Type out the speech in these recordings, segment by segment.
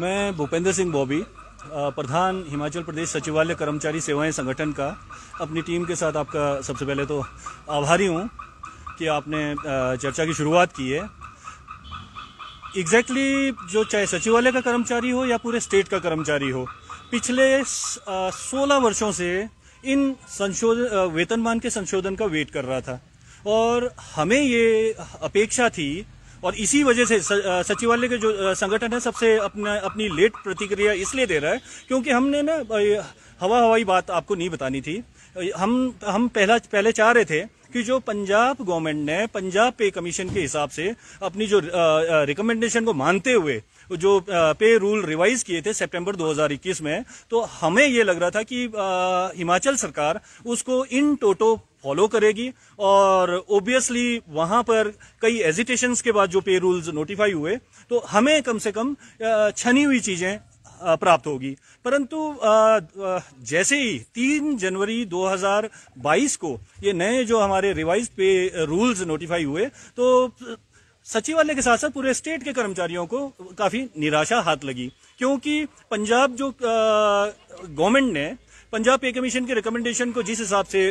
मैं भूपेंद्र सिंह बॉबी प्रधान हिमाचल प्रदेश सचिवालय कर्मचारी सेवाएं संगठन का अपनी टीम के साथ आपका सबसे पहले तो आभारी हूं कि आपने चर्चा की शुरुआत की है एग्जैक्टली exactly जो चाहे सचिवालय का कर्मचारी हो या पूरे स्टेट का कर्मचारी हो पिछले सोलह वर्षों से इन संशोधन वेतनमान के संशोधन का वेट कर रहा था और हमें ये अपेक्षा थी और इसी वजह से सचिवालय के जो संगठन है सबसे अपना अपनी लेट प्रतिक्रिया इसलिए दे रहा है क्योंकि हमने ना हवा हवाई बात आपको नहीं बतानी थी हम हम पहला पहले चाह रहे थे कि जो पंजाब गवर्नमेंट ने पंजाब पे कमीशन के हिसाब से अपनी जो रिकमेंडेशन को मानते हुए जो पे रूल रिवाइज किए थे सितंबर 2021 में तो हमें ये लग रहा था कि हिमाचल सरकार उसको इन टोटो फॉलो करेगी और ओबियसली वहां पर कई एजिटेशन के बाद जो पे रूल्स नोटिफाई हुए तो हमें कम से कम छनी हुई चीजें प्राप्त होगी परंतु जैसे ही तीन जनवरी 2022 को ये नए जो हमारे रिवाइज पे रूल्स नोटिफाई हुए तो सचिवालय के साथ साथ पूरे स्टेट के कर्मचारियों को काफी निराशा हाथ लगी क्योंकि पंजाब जो गवर्नमेंट ने पंजाब पे कमीशन के रिकमेंडेशन को जिस हिसाब से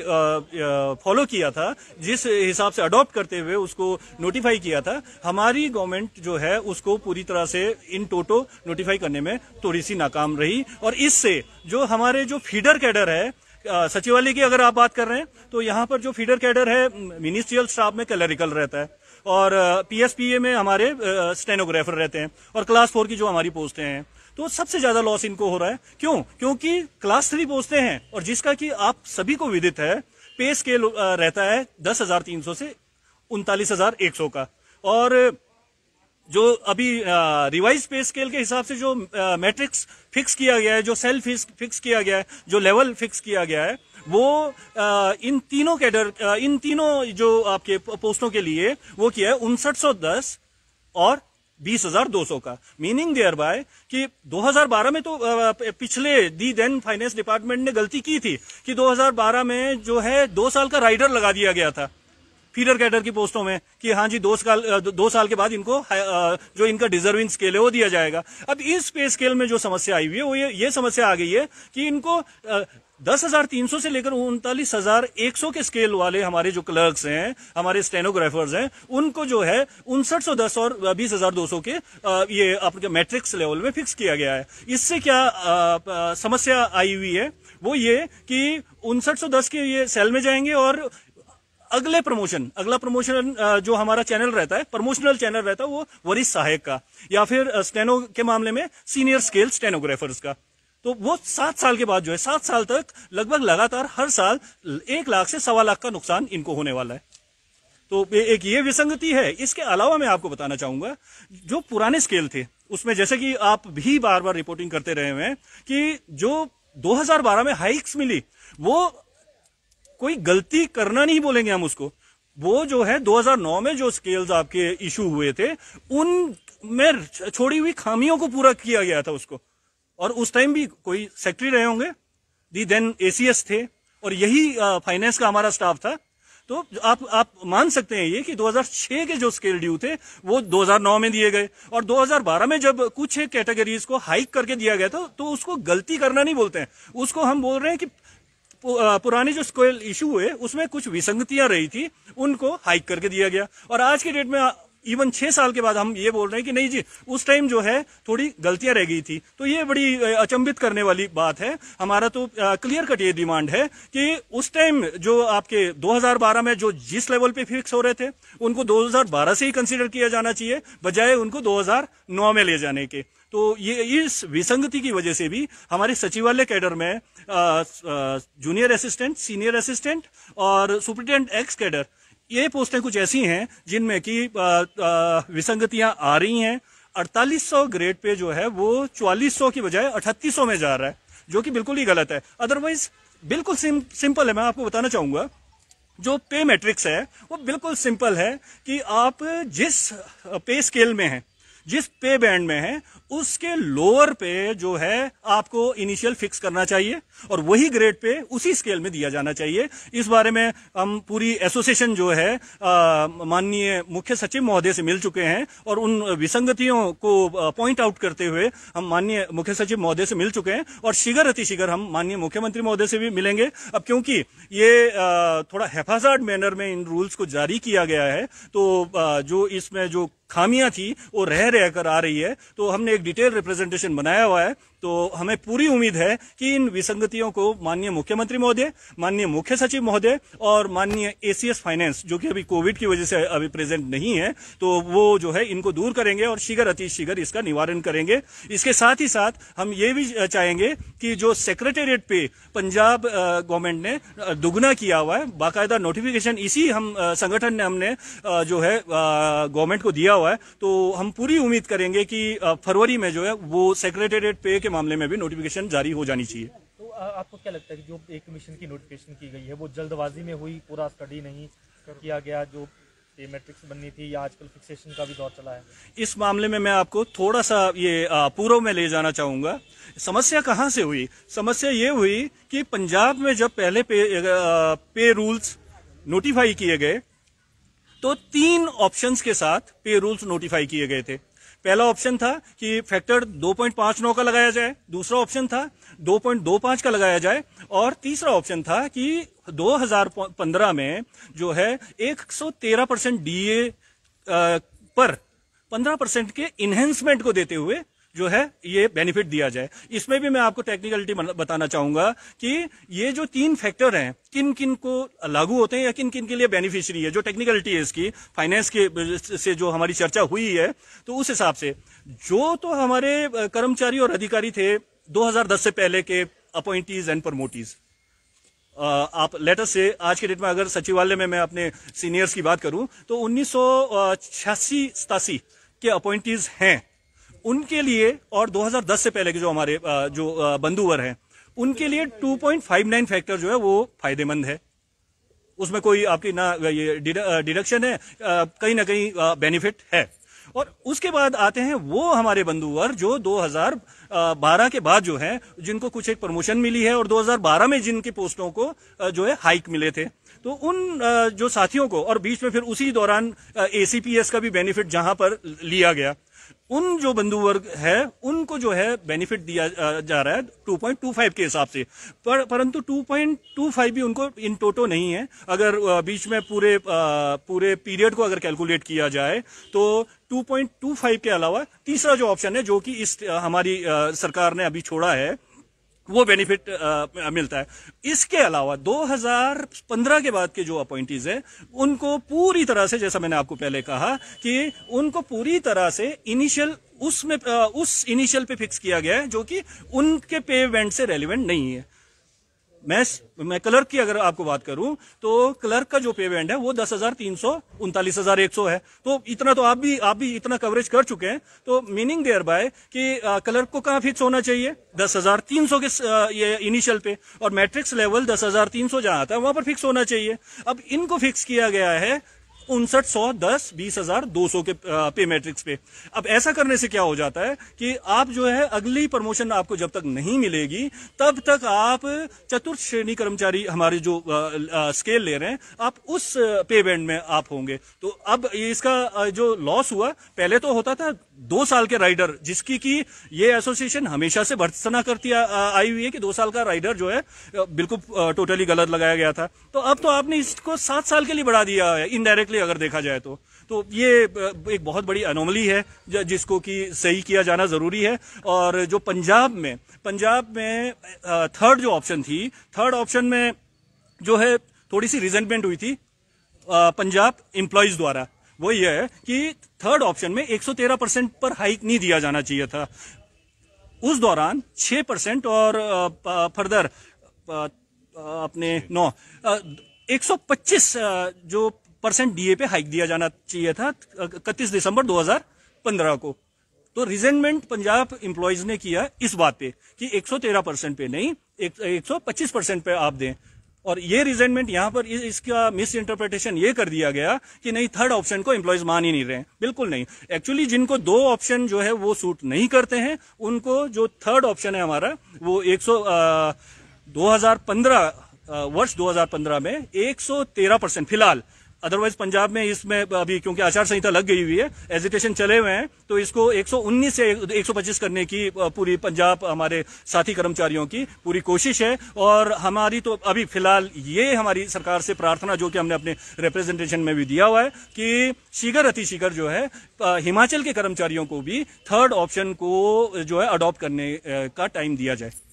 फॉलो किया था जिस हिसाब से अडॉप्ट करते हुए उसको नोटिफाई किया था हमारी गवर्नमेंट जो है उसको पूरी तरह से इन टोटो नोटिफाई करने में थोड़ी सी नाकाम रही और इससे जो हमारे जो फीडर कैडर है सचिवालय की अगर आप बात कर रहे हैं तो यहाँ पर जो फीडर कैडर है मिनिस्ट्रियल स्टाफ में कलरिकल रहता है और पीएसपीए में हमारे स्टेनोग्राफर रहते हैं और क्लास फोर की जो हमारी पोस्टें हैं तो सबसे ज्यादा लॉस इनको हो रहा है क्यों क्योंकि क्लास थ्री पहुंचते हैं और जिसका कि आप सभी को विदित है पे स्केल रहता है दस हजार तीन सौ से उनतालीस हजार एक सौ का और जो अभी रिवाइज पे स्केल के हिसाब से जो मैट्रिक्स फिक्स किया गया है जो सेल फिक्स किया गया है जो लेवल फिक्स किया गया है वो आ, इन तीनों कैडर इन तीनों जो आपके पोस्टों के लिए वो किया है उनसठ और बीस हजार दो सौ का मीनिंग देयर बाय कि 2012 में तो पिछले दी देन फाइनेंस डिपार्टमेंट ने गलती की थी कि 2012 में जो है दो साल का राइडर लगा दिया गया था फीडर कैडर की पोस्टों में कि हाँ जी दो साल दो साल के बाद इनको जो इनका डिजर्विंग स्केल है वो दिया जाएगा अब इस पे स्केल में जो समस्या आई हुई है वो ये, ये समस्या आ गई है कि इनको दस हजार तीन सौ से लेकर उनतालीस हजार एक सौ के स्केल वाले हमारे जो क्लर्क्स हैं हमारे स्टेनोग्राफर्स हैं उनको जो है उनसठ सौ दस और बीस हजार दो सौ के ये आपके मैट्रिक्स लेवल में फिक्स किया गया है इससे क्या आ, आ, समस्या आई हुई है वो ये कि उनसठ सौ दस के ये सेल में जाएंगे और अगले प्रमोशन अगला प्रमोशन जो हमारा चैनल रहता है प्रमोशनल चैनल रहता है वो वरिष्ठ सहायक का या फिर स्टेनो के मामले में सीनियर स्केल स्टेनोग्राफर्स का तो वो सात साल के बाद जो है सात साल तक लगभग लगातार हर साल एक लाख से सवा लाख का नुकसान इनको होने वाला है तो एक ये विसंगति है इसके अलावा मैं आपको बताना चाहूंगा जो पुराने स्केल थे उसमें जैसे कि आप भी बार बार रिपोर्टिंग करते रहे हैं कि जो 2012 में हाइक्स मिली वो कोई गलती करना नहीं बोलेंगे हम उसको वो जो है 2009 में जो स्केल्स आपके इशू हुए थे उन में छोड़ी हुई खामियों को पूरा किया गया था उसको और उस टाइम भी कोई सेक्रेटरी रहे होंगे दी देन एसीएस थे और यही फाइनेंस का हमारा स्टाफ था तो आप आप मान सकते हैं ये कि 2006 के जो स्केल ड्यू थे वो 2009 में दिए गए और 2012 में जब कुछ एक कैटेगरीज को हाइक करके दिया गया था तो, तो उसको गलती करना नहीं बोलते हैं उसको हम बोल रहे हैं कि पुराने जो स्केल इशू हुए उसमें कुछ विसंगतियां रही थी उनको हाइक करके दिया गया और आज के डेट में इवन छह साल के बाद हम ये बोल रहे हैं कि नहीं जी उस टाइम जो है थोड़ी गलतियां रह गई थी तो ये बड़ी अचंभित करने वाली बात है हमारा तो क्लियर कट ये डिमांड है कि उस टाइम जो आपके 2012 में जो जिस लेवल पे फिक्स हो रहे थे उनको 2012 से ही कंसिडर किया जाना चाहिए बजाय उनको 2009 में ले जाने के तो ये इस विसंगति की वजह से भी हमारे सचिवालय कैडर में आ, आ, जूनियर असिस्टेंट सीनियर असिस्टेंट और सुप्रिटेंडेंट एक्स कैडर ये पोस्टें कुछ ऐसी हैं जिनमें कि विसंगतियां आ रही हैं 4800 ग्रेड पे जो है वो 4400 की बजाय 3800 में जा रहा है जो कि बिल्कुल ही गलत है अदरवाइज बिल्कुल सिम, सिंपल है मैं आपको बताना चाहूंगा जो पे मैट्रिक्स है वो बिल्कुल सिंपल है कि आप जिस पे स्केल में हैं जिस पे बैंड में हैं उसके लोअर पे जो है आपको इनिशियल फिक्स करना चाहिए और वही ग्रेड पे उसी स्केल में दिया जाना चाहिए इस बारे में हम पूरी एसोसिएशन जो है माननीय मुख्य सचिव महोदय से मिल चुके हैं और उन विसंगतियों को पॉइंट आउट करते हुए हम माननीय मुख्य सचिव महोदय से मिल चुके हैं और शीघ्र अतिशीघ्र हम माननीय मुख्यमंत्री महोदय से भी मिलेंगे अब क्योंकि ये थोड़ा हेफाजत मैनर में इन रूल्स को जारी किया गया है तो जो इसमें जो खामियां थी वो रह रह कर आ रही है तो हमने एक डिटेल रिप्रेजेंटेशन बनाया हुआ है तो हमें पूरी उम्मीद है कि इन विसंगतियों को माननीय मुख्यमंत्री महोदय माननीय मुख्य सचिव महोदय और माननीय एसीएस फाइनेंस जो कि अभी कोविड की वजह से अभी प्रेजेंट नहीं है तो वो जो है इनको दूर करेंगे और शीघ्र अति शीघ्र इसका निवारण करेंगे इसके साथ ही साथ हम ये भी चाहेंगे कि जो सेक्रेटेरिएट पे पंजाब गवर्नमेंट ने दुगना किया हुआ है बाकायदा नोटिफिकेशन इसी हम संगठन ने हमने जो है गवर्नमेंट को दिया हुआ है तो हम पूरी उम्मीद करेंगे कि फरवरी में जो है वो सेक्रेटेरिएट पे के मामले में भी नोटिफिकेशन जारी हो जानी चाहिए तो आपको क्या लगता है कि जो एक कमीशन की नोटिफिकेशन की गई है वो जल्दबाजी में हुई पूरा स्टडी नहीं किया गया जो ये मैट्रिक्स बननी थी या आजकल फिक्सेशन का भी दौर चला है इस मामले में मैं आपको थोड़ा सा ये पूर्व में ले जाना चाहूंगा समस्या कहाँ से हुई समस्या ये हुई कि पंजाब में जब पहले पे, पे रूल्स नोटिफाई किए गए तो तीन ऑप्शंस के साथ पे रूल्स नोटिफाई किए गए थे पहला ऑप्शन था कि फैक्टर 2.59 का लगाया जाए दूसरा ऑप्शन था 2.25 का लगाया जाए और तीसरा ऑप्शन था कि 2015 में जो है 113 परसेंट डी पर 15 परसेंट के इन्हेंसमेंट को देते हुए जो है ये बेनिफिट दिया जाए इसमें भी मैं आपको टेक्निकलिटी बताना चाहूंगा कि ये जो तीन फैक्टर हैं किन किन को लागू होते हैं या किन किन के लिए बेनिफिशरी है जो टेक्निकलिटी है इसकी फाइनेंस के से जो हमारी चर्चा हुई है तो उस हिसाब से जो तो हमारे कर्मचारी और अधिकारी थे दो से पहले के अपॉइंटीज एंड प्रमोटीज आप लेटर से आज के डेट में अगर सचिवालय में मैं अपने सीनियर्स की बात करूं तो उन्नीस सौ के अपॉइंटीज हैं उनके लिए और 2010 से पहले के जो हमारे जो बंधुवर हैं उनके लिए 2.59 फैक्टर जो है वो फायदेमंद है उसमें कोई आपकी ना ये डिडक्शन है कहीं ना कहीं बेनिफिट है और उसके बाद आते हैं वो हमारे बंधुवर जो 2012 के बाद जो हैं जिनको कुछ एक प्रमोशन मिली है और 2012 में जिनकी पोस्टों को जो है हाइक मिले थे तो उन जो साथियों को और बीच में फिर उसी दौरान एसीपीएस का भी बेनिफिट जहां पर लिया गया उन जो बंधु वर्ग है उनको जो है बेनिफिट दिया जा रहा है 2.25 के हिसाब से पर परंतु 2.25 भी उनको इन टोटो नहीं है अगर बीच में पूरे पूरे पीरियड को अगर कैलकुलेट किया जाए तो 2.25 के अलावा तीसरा जो ऑप्शन है जो कि इस हमारी सरकार ने अभी छोड़ा है वो बेनिफिट uh, मिलता है इसके अलावा 2015 के बाद के जो अपॉइंटीज हैं उनको पूरी तरह से जैसा मैंने आपको पहले कहा कि उनको पूरी तरह से इनिशियल उसमें uh, उस इनिशियल पे फिक्स किया गया है जो कि उनके पेमेंट से रेलिवेंट नहीं है मैं मैं क्लर्क की अगर आपको बात करूं तो क्लर्क का जो पेमेंट है वो दस हजार तीन सौ उनतालीस हजार एक सौ है तो इतना तो आप भी आप भी इतना कवरेज कर चुके हैं तो मीनिंग देयर बाय कि क्लर्क को कहाँ फिक्स होना चाहिए दस हजार तीन सौ के आ, ये इनिशियल पे और मैट्रिक्स लेवल दस हजार तीन सौ जहां आता है वहां पर फिक्स होना चाहिए अब इनको फिक्स किया गया है उनसठ सौ दस बीस हजार दो सौ के पे मैट्रिक्स पे अब ऐसा करने से क्या हो जाता है कि आप जो है अगली प्रमोशन आपको जब तक नहीं मिलेगी तब तक आप चतुर्थ श्रेणी कर्मचारी हमारे जो आ, आ, स्केल ले रहे हैं आप उस पे बैंड में आप होंगे तो अब इसका जो लॉस हुआ पहले तो होता था दो साल के राइडर जिसकी की ये एसोसिएशन हमेशा से भर्सना करती आ, आई हुई है कि दो साल का राइडर जो है बिल्कुल टोटली गलत लगाया गया था तो अब तो आपने इसको सात साल के लिए बढ़ा दिया है इनडायरेक्टली अगर देखा जाए तो तो ये एक बहुत बड़ी अनोमली है जिसको कि सही किया जाना ज़रूरी है और जो पंजाब में पंजाब में थर्ड जो ऑप्शन थी थर्ड ऑप्शन में जो है थोड़ी सी रिजेंटमेंट हुई थी पंजाब एम्प्लॉयज़ द्वारा वो ये है कि थर्ड ऑप्शन में 113 परसेंट पर हाइक नहीं दिया जाना चाहिए था उस दौरान 6 परसेंट और फर्दर अपने नौ 125 जो परसेंट डीए पे हाइक दिया जाना चाहिए था इकतीस दिसंबर 2015 को तो रिजेंटमेंट पंजाब एम्प्लॉयज ने किया इस बात पे कि 113 परसेंट पे नहीं एक, 125 परसेंट पे आप दें और ये रिजेंटमेंट यहां पर इसका मिस इंटरप्रिटेशन ये कर दिया गया कि नहीं थर्ड ऑप्शन को एम्प्लॉयज मान ही नहीं रहे बिल्कुल नहीं एक्चुअली जिनको दो ऑप्शन जो है वो सूट नहीं करते हैं उनको जो थर्ड ऑप्शन है हमारा वो एक सौ वर्ष 2015 में 113 परसेंट फिलहाल अदरवाइज पंजाब में इसमें अभी क्योंकि आचार संहिता लग गई हुई है एजिटेशन चले हुए हैं तो इसको 119 से 125 करने की पूरी पंजाब हमारे साथी कर्मचारियों की पूरी कोशिश है और हमारी तो अभी फिलहाल ये हमारी सरकार से प्रार्थना जो कि हमने अपने रिप्रेजेंटेशन में भी दिया हुआ है कि शीघ्र अति शीघ्र जो है हिमाचल के कर्मचारियों को भी थर्ड ऑप्शन को जो है अडॉप्ट करने का टाइम दिया जाए